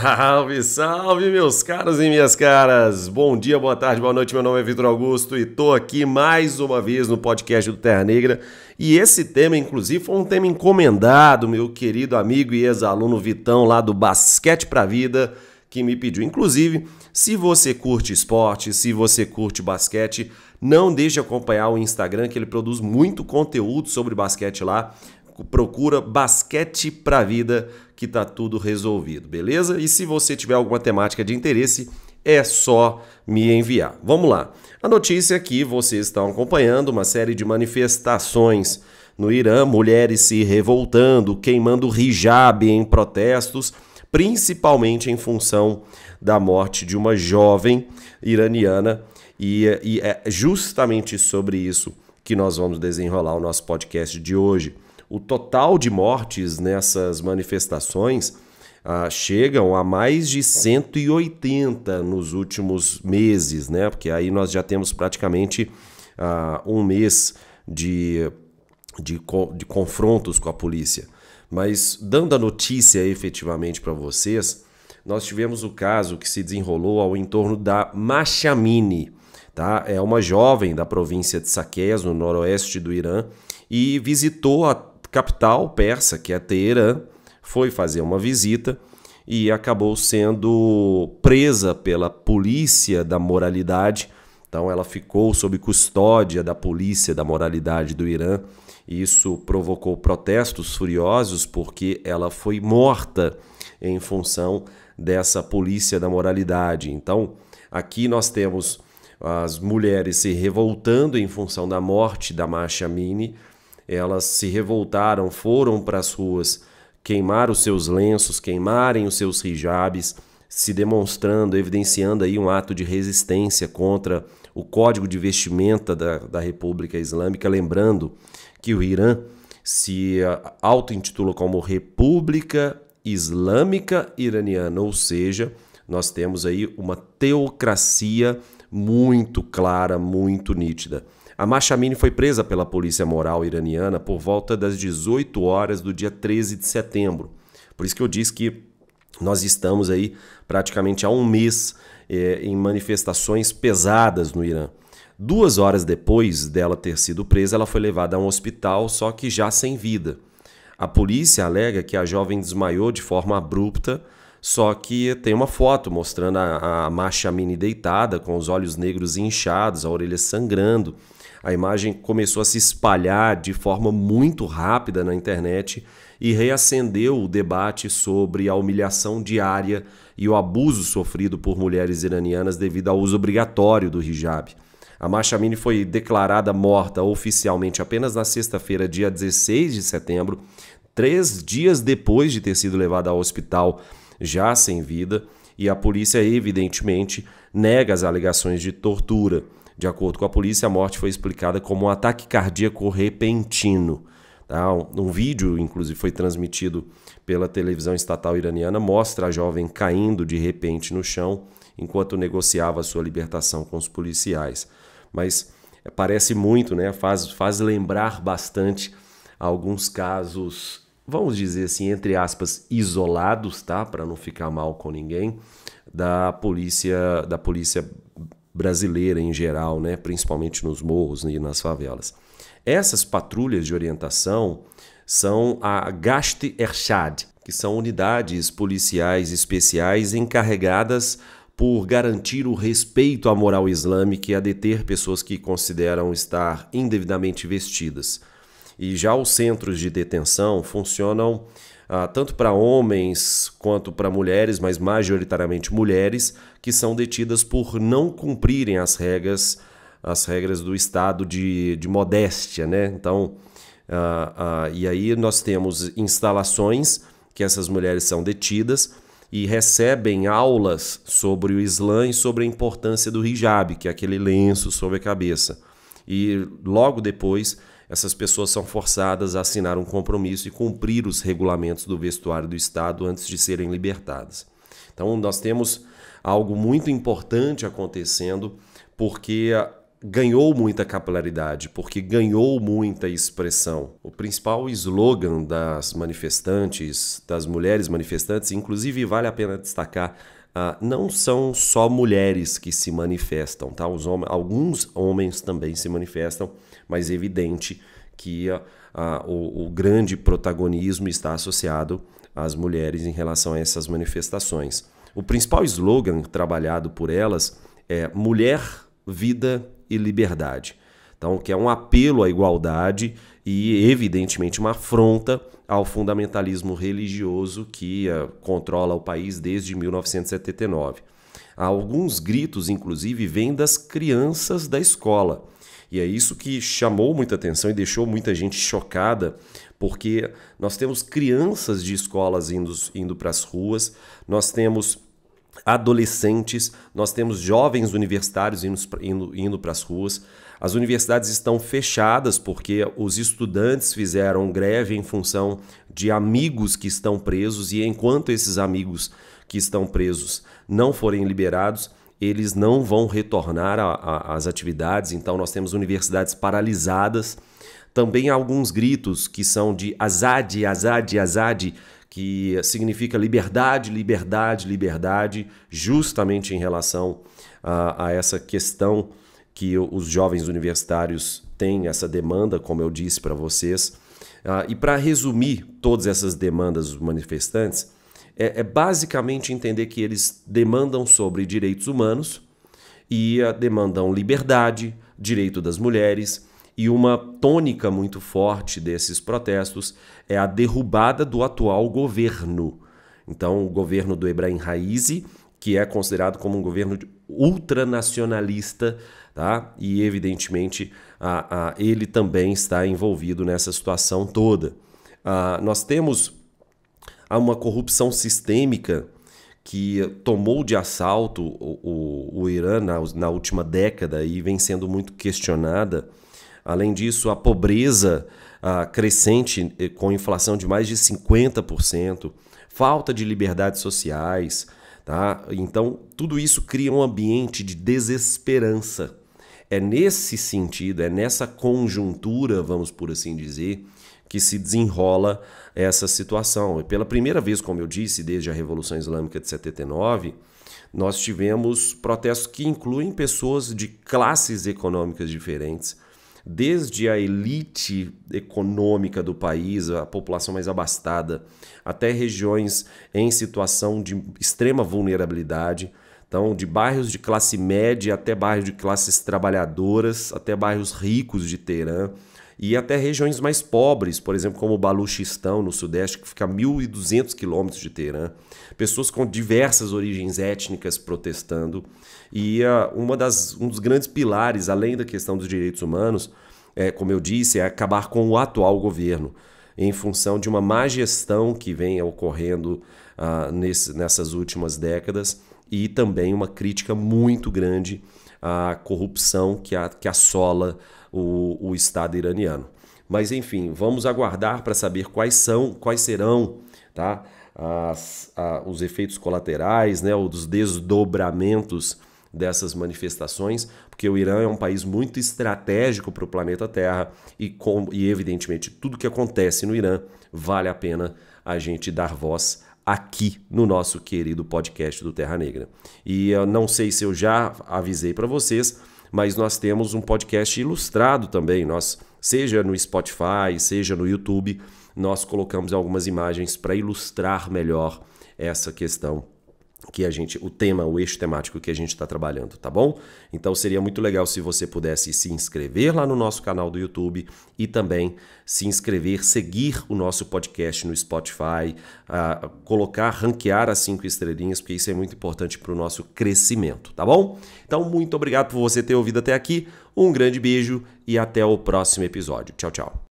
Salve, salve, meus caros e minhas caras! Bom dia, boa tarde, boa noite. Meu nome é Vitor Augusto e tô aqui mais uma vez no podcast do Terra Negra. E esse tema, inclusive, foi um tema encomendado, meu querido amigo e ex-aluno Vitão, lá do Basquete pra Vida, que me pediu. Inclusive, se você curte esporte, se você curte basquete, não deixe de acompanhar o Instagram, que ele produz muito conteúdo sobre basquete lá procura Basquete para Vida que tá tudo resolvido, beleza? E se você tiver alguma temática de interesse, é só me enviar. Vamos lá. A notícia é que vocês estão acompanhando uma série de manifestações no Irã, mulheres se revoltando, queimando hijab em protestos, principalmente em função da morte de uma jovem iraniana, e, e é justamente sobre isso que nós vamos desenrolar o nosso podcast de hoje. O total de mortes nessas manifestações ah, chegam a mais de 180 nos últimos meses, né? Porque aí nós já temos praticamente ah, um mês de, de, de confrontos com a polícia. Mas dando a notícia efetivamente para vocês, nós tivemos o caso que se desenrolou ao entorno da Machamini, tá? É uma jovem da província de Saqqez, no noroeste do Irã, e visitou a capital persa, que é Teherã, foi fazer uma visita e acabou sendo presa pela polícia da moralidade. Então ela ficou sob custódia da polícia da moralidade do Irã. Isso provocou protestos furiosos porque ela foi morta em função dessa polícia da moralidade. Então, aqui nós temos as mulheres se revoltando em função da morte da Masha Mini, elas se revoltaram, foram para as ruas queimar os seus lenços, queimarem os seus hijabes, se demonstrando, evidenciando aí um ato de resistência contra o código de vestimenta da, da República Islâmica, lembrando que o Irã se ah, auto-intitula como República Islâmica Iraniana, ou seja, nós temos aí uma teocracia muito clara, muito nítida. A Mashamini foi presa pela polícia moral iraniana por volta das 18 horas do dia 13 de setembro. Por isso que eu disse que nós estamos aí praticamente há um mês é, em manifestações pesadas no Irã. Duas horas depois dela ter sido presa, ela foi levada a um hospital, só que já sem vida. A polícia alega que a jovem desmaiou de forma abrupta, só que tem uma foto mostrando a, a Mini deitada, com os olhos negros inchados, a orelha sangrando. A imagem começou a se espalhar de forma muito rápida na internet e reacendeu o debate sobre a humilhação diária e o abuso sofrido por mulheres iranianas devido ao uso obrigatório do hijab. A Mashamini foi declarada morta oficialmente apenas na sexta-feira, dia 16 de setembro, três dias depois de ter sido levada ao hospital já sem vida, e a polícia, evidentemente, nega as alegações de tortura. De acordo com a polícia, a morte foi explicada como um ataque cardíaco repentino. Tá? Um vídeo, inclusive, foi transmitido pela televisão estatal iraniana, mostra a jovem caindo de repente no chão enquanto negociava sua libertação com os policiais. Mas é, parece muito, né? faz, faz lembrar bastante alguns casos, vamos dizer assim, entre aspas, isolados, tá? para não ficar mal com ninguém, da polícia, da polícia brasileira em geral, né? principalmente nos morros e nas favelas. Essas patrulhas de orientação são a Gaste Ershad, que são unidades policiais especiais encarregadas por garantir o respeito à moral islâmica e a deter pessoas que consideram estar indevidamente vestidas. E já os centros de detenção funcionam ah, tanto para homens quanto para mulheres, mas majoritariamente mulheres, que são detidas por não cumprirem as regras, as regras do estado de, de modéstia, né? Então, ah, ah, e aí nós temos instalações que essas mulheres são detidas e recebem aulas sobre o Islã e sobre a importância do hijab, que é aquele lenço sobre a cabeça. E logo depois essas pessoas são forçadas a assinar um compromisso e cumprir os regulamentos do vestuário do Estado antes de serem libertadas. Então, nós temos algo muito importante acontecendo, porque ganhou muita capilaridade, porque ganhou muita expressão. O principal slogan das manifestantes, das mulheres manifestantes, inclusive vale a pena destacar, ah, não são só mulheres que se manifestam, tá? Hom alguns homens também se manifestam, mas é evidente que ah, ah, o, o grande protagonismo está associado às mulheres em relação a essas manifestações. O principal slogan trabalhado por elas é Mulher, Vida e liberdade. Então, que é um apelo à igualdade e, evidentemente, uma afronta ao fundamentalismo religioso que uh, controla o país desde 1979. Alguns gritos, inclusive, vêm das crianças da escola. E é isso que chamou muita atenção e deixou muita gente chocada, porque nós temos crianças de escolas indo, indo para as ruas, nós temos adolescentes, nós temos jovens universitários indo, indo, indo para as ruas. As universidades estão fechadas porque os estudantes fizeram greve em função de amigos que estão presos, e enquanto esses amigos que estão presos não forem liberados, eles não vão retornar às atividades. Então, nós temos universidades paralisadas. Também há alguns gritos que são de Azad, Azad, Azad, que significa liberdade, liberdade, liberdade, justamente em relação a, ah, a essa questão que os jovens universitários têm, essa demanda, como eu disse para vocês. Ah, e para resumir todas essas demandas dos manifestantes, é, é, basicamente entender que eles demandam sobre direitos humanos e ah, demandam liberdade, direito das mulheres, e uma tônica muito forte desses protestos é a derrubada do atual governo. Então, o governo do Ebrahim Raisi, que é considerado como um governo ultranacionalista, tá? e evidentemente a, a, ele também está envolvido nessa situação toda. A, ah, nós temos uma corrupção sistêmica que tomou de assalto o, o, o Irã na, na última década e vem sendo muito questionada Além disso, a pobreza ah, crescente eh, com inflação de mais de 50%, falta de liberdades sociais. Tá? Então, tudo isso cria um ambiente de desesperança. É nesse sentido, é nessa conjuntura, vamos por assim dizer, que se desenrola essa situação. E pela primeira vez, como eu disse, desde a Revolução Islâmica de 79, nós tivemos protestos que incluem pessoas de classes econômicas diferentes, desde a elite econômica do país, a população mais abastada, até regiões em situação de extrema vulnerabilidade. Então, de bairros de classe média até bairros de classes trabalhadoras, até bairros ricos de Teherã e até regiões mais pobres, por exemplo, como o Baluchistão, no Sudeste, que fica a 1.200 quilômetros de Teherã. Pessoas com diversas origens étnicas protestando. E uh, uma das, um dos grandes pilares, além da questão dos direitos humanos, é, como eu disse, é acabar com o atual governo, em função de uma má gestão que vem ocorrendo uh, nesse, nessas últimas décadas e também uma crítica muito grande a corrupção que, a, que assola o, o Estado iraniano. Mas enfim, vamos aguardar para saber quais são, quais serão, tá? As, a, os efeitos colaterais, né? Os desdobramentos dessas manifestações, porque o Irã é um país muito estratégico para o planeta Terra e, com, e, evidentemente, tudo que acontece no Irã vale a pena a gente dar voz aqui no nosso querido podcast do Terra Negra. E eu não sei se eu já avisei para vocês, mas nós temos um podcast ilustrado também, nós seja no Spotify, seja no YouTube, nós colocamos algumas imagens para ilustrar melhor essa questão que a gente, o tema, o eixo temático que a gente está trabalhando, tá bom? Então seria muito legal se você pudesse se inscrever lá no nosso canal do YouTube e também se inscrever, seguir o nosso podcast no Spotify, a ah, colocar, ranquear as cinco estrelinhas, porque isso é muito importante para o nosso crescimento, tá bom? Então muito obrigado por você ter ouvido até aqui, um grande beijo e até o próximo episódio. Tchau, tchau.